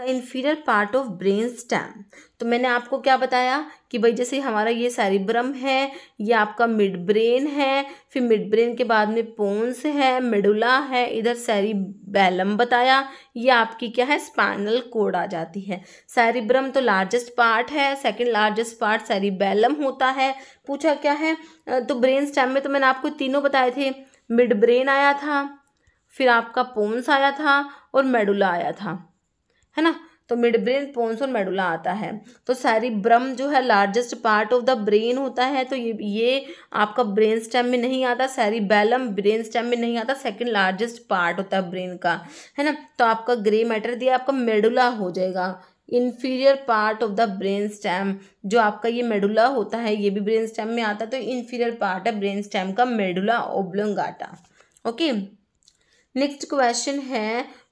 The inferior part of brain stem तो मैंने आपको क्या बताया कि भाई जैसे हमारा ये सैरिब्रम है ये आपका मिड ब्रेन है फिर मिड ब्रेन के बाद में पोन्स है मिडुला है इधर सैरिबैलम बताया ये आपकी क्या है स्पाइनल कोड आ जाती है सैरिब्रम तो लार्जेस्ट पार्ट है सेकंड लार्जेस्ट पार्ट सैरिबैलम होता है पूछा क्या है तो ब्रेन स्टैम में तो मैंने आपको तीनों बताए थे मिड ब्रेन आया था फिर आपका पोन्स आया था और मेडुला आया था है ना तो मिड ब्रेन पोन्स और मेडुला आता है तो सारी ब्रह्म जो है largest part of the brain होता है तो ये ये आपका ब्रेन स्टेम में नहीं आता सारी बैलम ब्रेन स्टेम में नहीं आता सेकंड लार्जेस्ट पार्ट होता है ब्रेन का है ना तो आपका ग्रे मैटर दिया आपका मेडुला हो जाएगा inferior part of the brain stem जो आपका ये मेडुला होता है ये भी ब्रेन स्टैम में आता तो है तो इन्फीरियर पार्ट है ब्रेन स्टैम का medulla oblongata okay next question है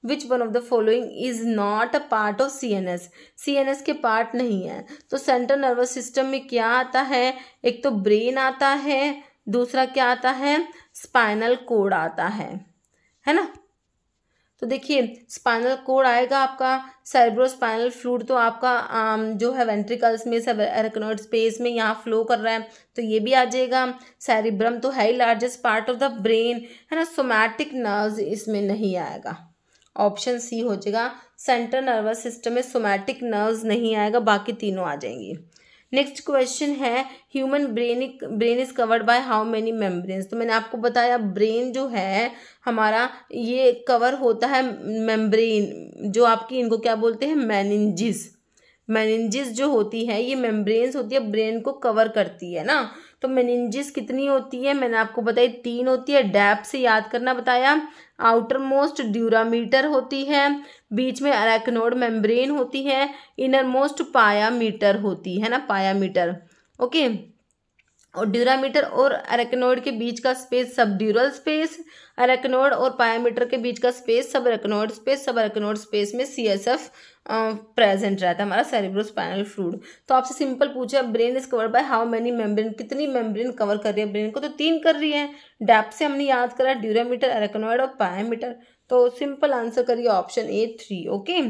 which one of the following is not a part of C N S C N S के पार्ट नहीं है तो सेंट्रल नर्वस सिस्टम में क्या आता है एक तो ब्रेन आता है दूसरा क्या आता है स्पाइनल कोड आता है है ना तो देखिए स्पाइनल कोड आएगा आपका साइब्रो स्पाइनल फ्लूड तो आपका आम, जो है वेंट्रिकल्स में सब एरकनोड स्पेस में यहाँ फ्लो कर रहा है तो ये भी आ जाएगा सैरिब्रम तो है ही largest part of the brain है ना सोमैटिक नर्व्स इसमें नहीं आएगा ऑप्शन सी हो जाएगा सेंट्रल नर्वस सिस्टम में सोमैटिक नर्व्स नहीं आएगा बाकी तीनों आ जाएंगी नेक्स्ट क्वेश्चन है human brain brain is covered by how many membranes तो मैंने आपको बताया ब्रेन जो है हमारा ये कवर होता है मेम्ब्रेन जो आपकी इनको क्या बोलते हैं मैनिंजिस मैनिंजिस जो होती है ये मेम्ब्रेन्स होती है ब्रेन को कवर करती है ना तो मेनिंजिस कितनी होती है मैंने आपको बताई तीन होती है डैप से याद करना बताया आउटर मोस्ट ड्यूरामीटर होती है बीच में अरेक्नोड मेम्ब्रेन होती है इनर मोस्ट पाया मीटर होती है ना पाया मीटर ओके okay. और ड्यूरामीटर और अरेक्नोइड के बीच का space sub dural space arachnoid और पायामीटर के बीच का space sub arachnoid space sub arachnoid space में सी एस एफ प्रेजेंट रहता है हमारा सेरिब्रोस्पाइनल फ्लूड तो आपसे सिंपल पूछा brain is covered by how many membrane कितनी मेम्ब्रेन कवर कर रही है ब्रेन को तो तीन कर रही है डैप से हमने याद करा ड्यूरामीटर अरेक्नोइड और पायामीटर तो सिंपल आंसर करिए option A three okay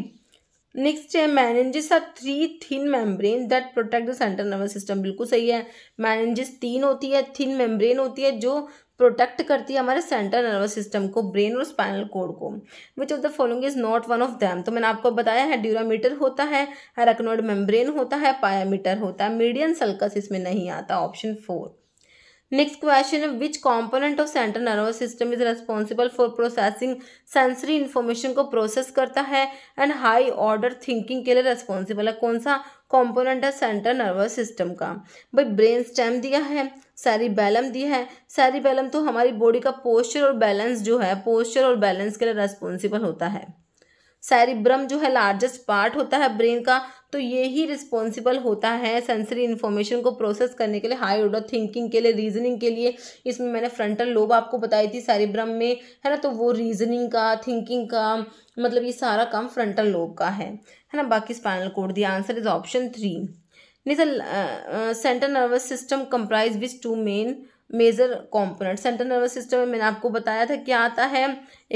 next है meninges are three thin membrane that protect the central nervous system बिल्कुल सही है मैनेजेस तीन होती है थिन मेम्ब्रेन होती है जो प्रोटेक्ट करती है हमारे सेंट्रल नर्वस सिस्टम को ब्रेन और स्पाइनल कोड को which of the following is not one of them तो मैंने आपको बताया है ड्यूरामीटर होता है रेकनोड मेम्ब्रेन होता है पायामीटर होता है मीडियन सल्कस इसमें नहीं आता ऑप्शन फोर नेक्स्ट क्वेश्चन है which component of central nervous system is responsible for processing sensory information को प्रोसेस करता है एंड हाई ऑर्डर थिंकिंग के लिए रेस्पॉन्सिबल है कौन सा कॉम्पोनेंट है सेंट्रल नर्वस सिस्टम का भाई ब्रेन स्टेम दिया है बैलम दिया है बैलम तो हमारी बॉडी का पोस्चर और बैलेंस जो है पोस्चर और बैलेंस के लिए रेस्पॉन्सिबल होता है सैरिब्रम जो है लार्जेस्ट पार्ट होता है ब्रेन का तो ये ही रिस्पॉन्सिबल होता है सेंसरी इन्फॉर्मेशन को प्रोसेस करने के लिए हाई ऑर्डर थिंकिंग के लिए रीजनिंग के लिए इसमें मैंने फ्रंटल लोब आपको बताई थी सैरिब्रम में है ना तो वो रीजनिंग का थिंकिंग का मतलब ये सारा काम फ्रंटल लोब का है है ना बाकी स्पाइनल कोड दिया आंसर इज ऑप्शन थ्री नहीं central nervous system comprise which two main major component central nervous system में मैंने आपको बताया था क्या आता है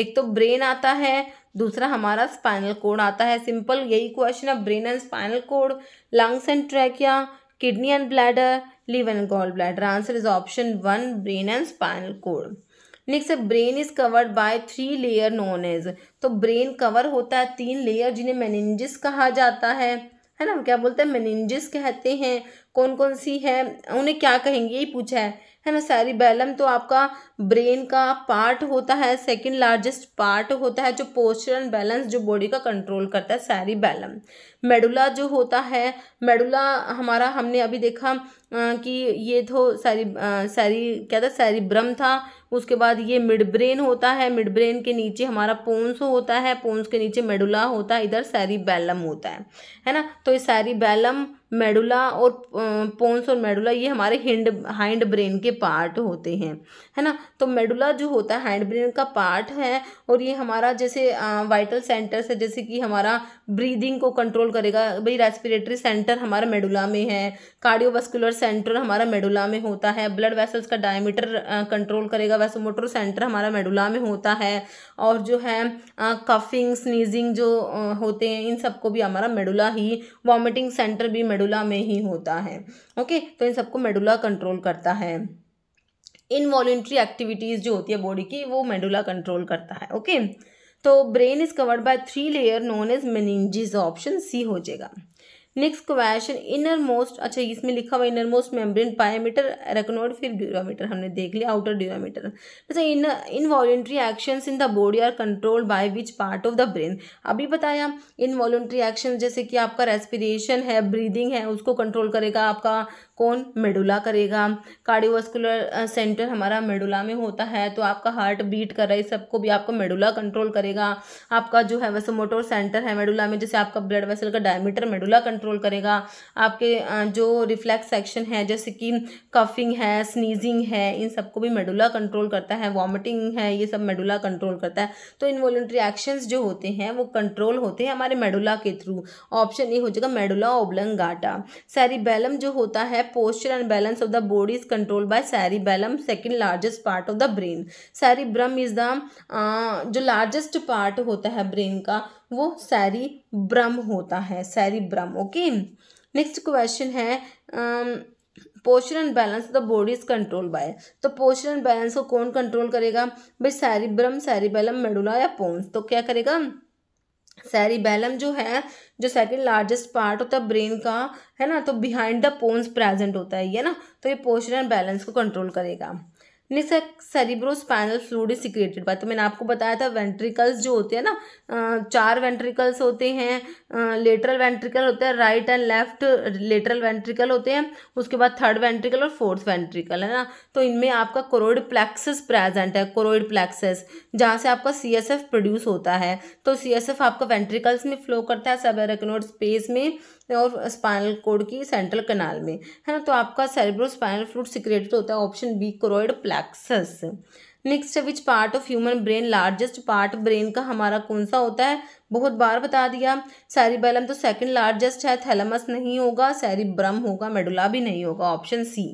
एक तो ब्रेन आता है दूसरा हमारा स्पाइनल कोड आता है सिंपल यही क्वेश्चन है brain and spinal cord lungs and trachea kidney and bladder liver and gall bladder answer is option one brain and spinal cord next brain is covered by three layer known as तो brain cover होता है तीन layer जिन्हें Menezes कहा जाता है है ना क्या बोलते हैं मेनिंजिस कहते हैं कौन कौन सी है उन्हें क्या कहेंगे यही पूछा है है ना सारी बैलम तो आपका ब्रेन का पार्ट होता है सेकंड लार्जेस्ट पार्ट होता है जो पोस्टर एंड बैलेंस जो बॉडी का कंट्रोल करता है बैलम मेडुला जो होता है मेडुला हमारा हमने अभी देखा कि ये तो सारी सारी क्या था सैरिब्रम था उसके बाद ये मिड ब्रेन होता है मिड ब्रेन के नीचे हमारा पोन्स होता है पोन्स के नीचे मेडुला होता है इधर बैलम होता है है ना तो ये बैलम मेडुला और पोन्स और मेडुला ये हमारे हिंड हाइंड ब्रेन के पार्ट होते हैं है ना तो मेडुला जो होता है हाइंड ब्रेन का पार्ट है और ये हमारा जैसे वाइटल सेंटर्स है जैसे कि हमारा ब्रीदिंग को कंट्रोल करेगा भाई रेस्पिरेटरी सेंटर हमारा मेडुला में है कार्डियोवास्कुलर सेंटर हमारा मेडुला में होता है ब्लड वेसल्स का डायमीटर कंट्रोल करेगा मोटर सेंटर हमारा मेडुला में होता है और जो है कफिंग स्नीजिंग जो होते हैं इन सबको भी हमारा मेडुला ही वॉमिटिंग सेंटर भी मेडुला मेडुला में ही होता है ओके तो इन सबको मेडुला कंट्रोल करता है इनवॉल्ट्री एक्टिविटीज़ जो होती है बॉडी की वो मेडुला कंट्रोल करता है ओके तो brain is covered by three layer known as meninges option C हो जाएगा नेक्स्ट क्वेश्चन इनर मोस्ट अच्छा इसमें लिखा हुआ innermost membrane pia mater arachnoid फिर ड्यूरामीटर हमने देख लिया आउटर ड्यूरामीटर अच्छा in involuntary action in the body are controlled by which part of the brain अभी बताया इनवॉलेंट्री एक्शन जैसे कि आपका रेस्पिरेशन है ब्रीदिंग है उसको कंट्रोल करेगा आपका कौन मेडुला करेगा कार्डियोवास्कुलर सेंटर हमारा मेडुला में होता है तो आपका हार्ट बीट कर रहा है सबको भी आपका मेडुला कंट्रोल करेगा आपका जो है वैसे मोटर सेंटर है मेडुला में जैसे आपका ब्लड वेसल का डायमीटर मेडुला कंट्रोल कंट्रोल करेगा आपके जो रिफ्लेक्स सेक्शन है जैसे कि कफिंग है स्नीजिंग है इन सबको भी मेडुला कंट्रोल करता है वॉमिटिंग है ये सब मेडुला कंट्रोल करता है तो इन्वॉल्ट्री एक्शंस जो होते हैं वो कंट्रोल होते हैं हमारे मेडुला के थ्रू ऑप्शन ए हो जाएगा मेडुला गाटा सैरिबेलम जो होता है posture and balance of the body is control by cerebellum second largest part of the brain cerebrum is the जो लार्जेस्ट पार्ट होता है ब्रेन का वो सैरी ब्रह्म होता है सैरी ब्रह्म ओके नेक्स्ट क्वेश्चन है posture and balance the body is control by तो पोस्चर एंड बैलेंस को कौन कंट्रोल करेगा भाई सैरी ब्रह्म सैरी बैलम मेडुला या पोन्स तो क्या करेगा बैलम जो है जो सेकंड लार्जेस्ट पार्ट होता है ब्रेन का है ना तो बिहाइंड द पोन्स प्रेजेंट होता है ये ना तो ये पोस्चर एंड बैलेंस को कंट्रोल करेगा cerebrospinal fluid is secreted by तो मैंने आपको बताया था वेंट्रिकल्स जो होते हैं ना चार वेंट्रिकल्स होते हैं लेटरल वेंट्रिकल होते हैं right and left lateral ventricle होते हैं उसके बाद थर्ड वेंट्रिकल और फोर्थ वेंट्रिकल है ना तो इनमें आपका कोरोइड प्लेक्सस प्रेजेंट है कोरोइड प्लेक्सस जहाँ से आपका सी प्रोड्यूस होता है तो सी आपका वेंट्रिकल्स में फ्लो करता है सब स्पेस में और स्पाइनल कोड की सेंट्रल कनाल में है ना तो आपका सेरिब्रो स्पाइनल फ्लूड सिक्रेटेड होता है option B choroid plexus plexus next which part of human brain largest part brain का हमारा कौन सा होता है बहुत बार बता दिया सैरिबेलम तो सेकंड लार्जेस्ट है थैलमस नहीं होगा सैरिब्रम होगा मेडुला भी नहीं होगा ऑप्शन सी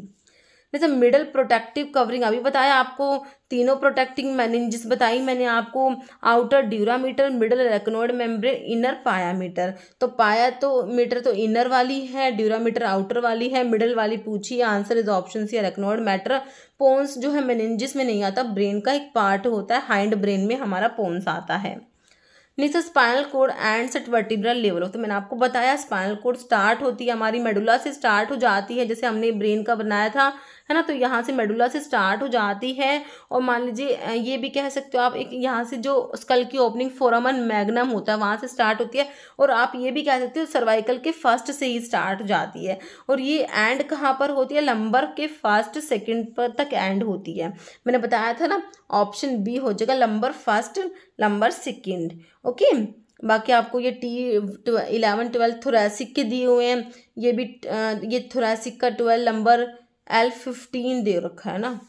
जैसे मिडल प्रोटेक्टिव कवरिंग अभी बताया आपको तीनों प्रोटेक्टिंग मैनेजिस बताई मैंने आपको outer dura mater middle arachnoid membrane inner pia mater तो पाया तो मीटर तो इनर वाली है ड्यूरामीटर आउटर वाली है मिडल वाली पूछी answer is option C arachnoid mater pons जो है मैनेजिस में नहीं आता ब्रेन का एक पार्ट होता है हाइंड ब्रेन में हमारा पोन्स आता है नीचे spinal cord ends at vertebral level तो मैंने आपको बताया स्पाइनल कोड स्टार्ट होती है हमारी मेडुला से स्टार्ट हो जाती है जैसे हमने ब्रेन का बनाया था है ना तो यहाँ से मेडुला से स्टार्ट हो जाती है और मान लीजिए ये भी कह सकते हो आप एक यहाँ से जो स्कल की ओपनिंग फोरामन मैग्नम होता है वहाँ से स्टार्ट होती है और आप ये भी कह सकते हो सर्वाइकल के फर्स्ट से ही स्टार्ट हो जाती है और ये एंड कहाँ पर होती है लंबर के फर्स्ट सेकेंड पर तक एंड होती है मैंने बताया था ना ऑप्शन बी हो जाएगा lumbar first lumbar second okay बाकी आपको ये टी इलेवन ट्वेल्थ थोरासिक के दिए हुए हैं ये भी ये थोरासिक का ट्वेल्व नंबर एल फिफ्टीन दे रखा है ना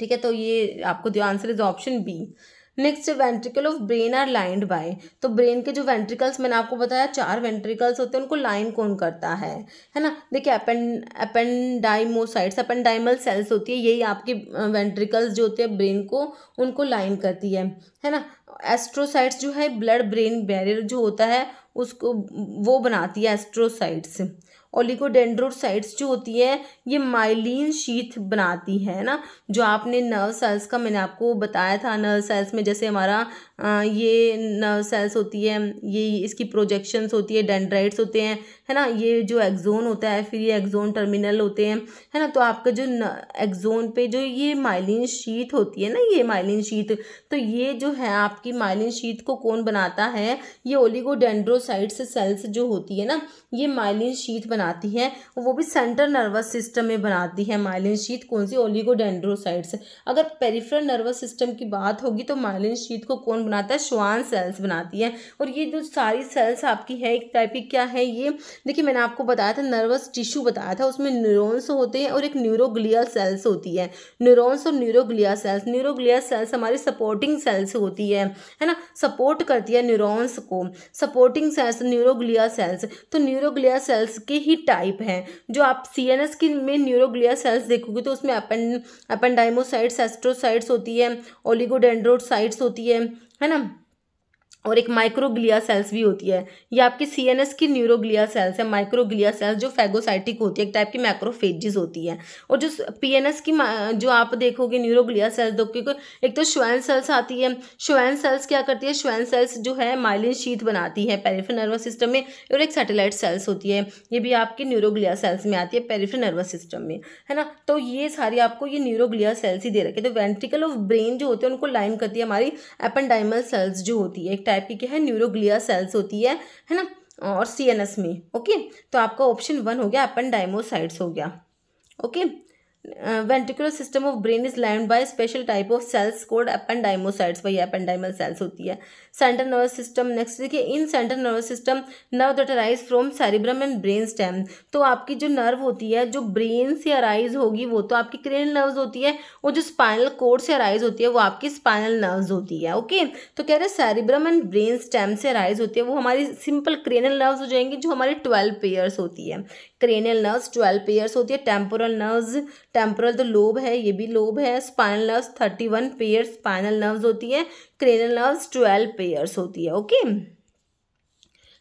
ठीक है तो ये आपको दिया answer is option B next ventricle of brain are lined by तो ब्रेन के जो वेंट्रिकल्स मैंने आपको बताया चार वेंट्रिकल्स होते हैं उनको लाइन कौन करता है है ना देखिए अपन अपेंडाइमोसाइट्स अपनडाइमल सेल्स होती है यही आपके वेंट्रिकल्स जो होते हैं ब्रेन को उनको लाइन करती है है ना एस्ट्रोसाइट्स जो है ब्लड ब्रेन बैरियर जो होता है उसको वो बनाती है एस्ट्रोसाइट्स ओलिकोडेंड्रोसाइट्स जो होती है ये माइलिन शीथ बनाती है ना जो आपने नर्व सेल्स का मैंने आपको बताया था नर्व सेल्स में जैसे हमारा ये नर्व सेल्स होती है ये इसकी प्रोजेक्शंस होती है डेंड्राइट्स होते हैं है ना ये जो एक्जोन होता है फिर ये एक्जोन टर्मिनल होते हैं है ना तो आपका जो एक्जोन पे जो ये माइलिन शीथ होती है ना ये माइलिन शीथ तो ये जो है आप आपकी माइलिन शीट को कौन बनाता है ये ओलिगोडेंड्रोसाइट्स सेल्स जो होती है ना ये माइलिन शीट बनाती है वो भी सेंट्रल नर्वस सिस्टम में बनाती है माइलिन शीट कौन सी ओलिगोडेंड्रोसाइट्स अगर पेरिफेरल नर्वस सिस्टम की बात होगी तो माइलिन शीट को कौन बनाता है श्वान सेल्स बनाती है और ये जो सारी सेल्स आपकी है एक टाइप की क्या है ये देखिए मैंने आपको बताया था नर्वस टिश्यू बताया था उसमें न्यूरोन्स होते हैं और एक न्यूरोग्लिया सेल्स होती है न्यूरोन्स और न्यूरोग्लिया सेल्स न्यूरोग्लिया सेल्स हमारी सपोर्टिंग सेल्स होती है है ना सपोर्ट करती है न्यूरॉन्स को सपोर्टिंग सेल्स न्यूरोग्लिया सेल्स तो न्यूरोग्लिया सेल्स के ही टाइप हैं जो आप सी एन एस की में न्यूरोग्लिया सेल्स देखोगे तो उसमें अपन अपेंडाइमोसाइट्स एस्ट्रोसाइट्स होती है ओलिगोडेंड्रोसाइट्स होती है है ना और एक माइक्रोग्लिया सेल्स भी होती है ये आपकी सी एन एस की न्यूरोग्लिया सेल्स है माइक्रोग्लिया सेल्स जो फैगोसाइटिक होती है एक टाइप की माइक्रोफेजिस होती है और जो पी एन एस की जो आप देखोगे न्यूरोग्लिया सेल्स दो क्योंकि एक तो श्वैन सेल्स आती है श्वैन सेल्स क्या करती है श्वैन सेल्स जो है माइलिन शीत बनाती है पेरीफिन नर्वस सिस्टम में और एक सेटेलाइट सेल्स होती है ये भी आपकी न्यूरोग्लिया सेल्स में आती है पेरिफेरल नर्वस सिस्टम में है ना तो ये सारी आपको ये न्यूरोग्लिया सेल्स ही दे रखे तो वेंट्रिकल ऑफ ब्रेन जो होते हैं उनको लाइन करती है हमारी एपेंडाइमल सेल्स जो होती है टाइप की क्या है न्यूरोग्लिया सेल्स होती है है ना और सी में ओके तो आपका ऑप्शन वन हो गया अपन डायमोसाइड्स हो गया okay ventricular system of brain is is by special type of cells called ependymocytes वही अपनडाइमल सेल्स होती है सेंट्रल नर्वस सिस्टम नेक्स्ट देखिए in central nervous system nerve that arise from cerebrum and brain stem तो आपकी जो nerve होती है जो ब्रेन से अराइज होगी वो तो आपकी क्रेन नर्व्स होती है और जो स्पाइनल कोड से अराइज होती है वो आपकी स्पाइनल नर्व्स होती है ओके तो कह रहे हैं सेरिब्रम एंड ब्रेन स्टेम से अराइज होती है वो हमारी सिंपल क्रेनल नर्व्स हो जाएंगी जो हमारी ट्वेल्व पेयर्स होती है क्रेनियल नर्व्स ट्वेल्व पेयर्स होती है टेम्पोरल नर्व्स टेम्पोरल तो लोब है ये भी लोब है spinal nerves thirty one pairs spinal nerves होती है क्रेनियल नर्व्स ट्वेल्व पेयर्स होती है ओके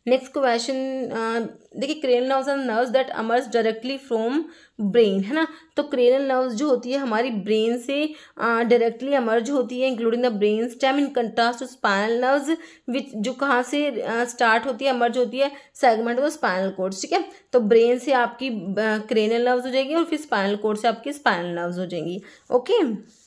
नेक्स्ट क्वेश्चन uh, देखिए cranial nerves are nerves that emerge directly from brain है ना तो क्रेनल नर्व्स जो होती है हमारी ब्रेन से डायरेक्टली uh, अमर्ज होती है including the brain stem in contrast to spinal nerves which जो कहाँ से स्टार्ट uh, होती है अमर्ज होती है सेगमेंट ऑफ स्पाइनल कोड्स ठीक है तो ब्रेन से आपकी क्रेनल नर्व्स हो जाएगी और फिर स्पाइनल कोड से आपकी स्पाइनल नर्व्स हो जाएंगी ओके